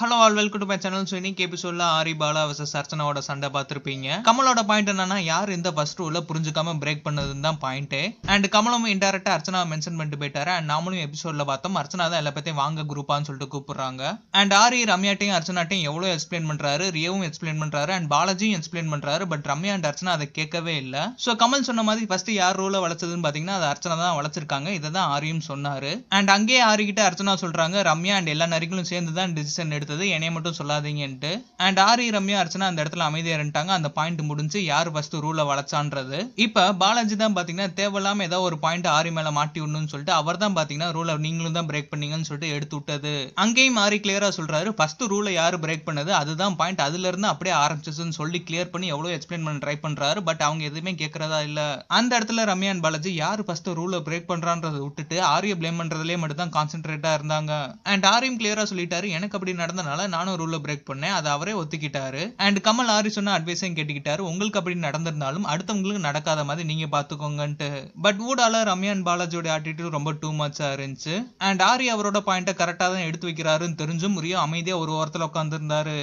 hello all welcome to my channel so இன்னைக்கு எபிசோட்ல ஆரி Bala versus அர்ச்சனாவோட சண்டை பார்த்துருப்பீங்க கமலோட பாயிண்ட் என்னன்னா யார் இந்த ஃபர்ஸ்ட் ரூல புரிஞ்சுக்காம பிரேக் பண்ணதுன்னு தான் பாயிண்ட்டு அண்ட் கமலும் இன்டெரக்டா அர்ச்சனா மென்ஷன் பண்ணிட்டு போயிட்டாரு அண்ட் நாமளும் எபிசோட்ல பார்த்தோம் அர்ச்சனா தான் எல்லாத்தையும் வாங்க குரூப்பான்னு சொல்லிட்டு கூப்பிடுறாங்க அண்ட் ஆரி ரம்யாட்டையும் அர்ச்சனாட்டையும் எவ்வளோ எக்ஸ்பிளைன் பண்றாரு ரியவும் எக்ஸ்பிளைன் பண்றாரு அண்ட் பாலாஜியும் எக்ஸ்பிளைன் பண்றாரு பட் ரம்யா அண்ட் அர்ச்சனா அதை கேட்கவே இல்லை ஸோ கமல் சொன்ன மாதிரி ஃபர்ஸ்ட் யார் ரூல வளர்ச்சதுன்னு பாத்தீங்கன்னா அது அர்ச்சனா தான் வளர்ச்சிருக்காங்க இதை தான் ஆரியும் சொன்னாரு அண்ட் அங்கேயே ஆரி கிட்ட அர்ச்சனா சொல்றாங்க ரம்யா அண்ட் எல்லா நரிகளும் சேர்ந்து தான் டிசிஷன் எடுத்து எடுத்தது என்னைய மட்டும் சொல்லாதீங்கன்ட்டு அண்ட் ஆரி ரம்யா அர்ச்சனா அந்த இடத்துல அமைதியாக இருந்துட்டாங்க அந்த பாயிண்ட் முடிஞ்சு யார் ஃபர்ஸ்ட் ரூல வளச்சான்றது இப்போ பாலாஜி தான் பார்த்தீங்கன்னா தேவையில்லாமல் ஏதாவது ஒரு பாயிண்ட் ஆரி மேலே மாட்டி விடணும்னு சொல்லிட்டு அவர் தான் பார்த்தீங்கன்னா ரூலை நீங்களும் தான் பிரேக் பண்ணீங்கன்னு சொல்லிட்டு எடுத்து விட்டது அங்கேயும் ஆரி கிளியராக சொல்கிறாரு ஃபர்ஸ்ட் ரூலை யார் பிரேக் பண்ணது அதுதான் பாயிண்ட் அதுலேருந்து அப்படியே ஆரம்பிச்சிச்சுன்னு சொல்லி கிளியர் பண்ணி எவ்வளோ எக்ஸ்பிளைன் பண்ண ட்ரை பண்ணுறாரு பட் அவங்க எதுவுமே கேட்குறதா இல்லை அந்த இடத்துல ரம்யா அண்ட் பாலாஜி யார் ஃபர்ஸ்ட் ரூலை பிரேக் பண்ணுறான்றதை விட்டுட்டு ஆரியை பிளேம் பண்ணுறதுலேயே மட்டும் தான் கான்சென்ட்ரேட்டாக இருந்தாங்க அண்ட் ஆரியும் கிளியராக சொல்லிட்டாரு எனக்கு அப்படி நடந்த நடந்தனால நானும் ரூல பிரேக் பண்ணேன் அதை அவரே ஒத்துக்கிட்டாரு அண்ட் கமல் ஆரி சொன்ன அட்வைஸையும் கேட்டுக்கிட்டாரு உங்களுக்கு அப்படி நடந்திருந்தாலும் அடுத்தவங்களுக்கு நடக்காத மாதிரி நீங்க பாத்துக்கோங்கன்ட்டு பட் ஊடால ரம்யா அண்ட் பாலாஜியோட ஆட்டிடியூட் ரொம்ப டூ மச்சா இருந்துச்சு அண்ட் ஆரி அவரோட பாயிண்ட கரெக்டா தான் எடுத்து வைக்கிறாருன்னு தெரிஞ்சும் முறையும் அமைதியா ஒரு ஓரத்தில் உட்காந்துருந்தாரு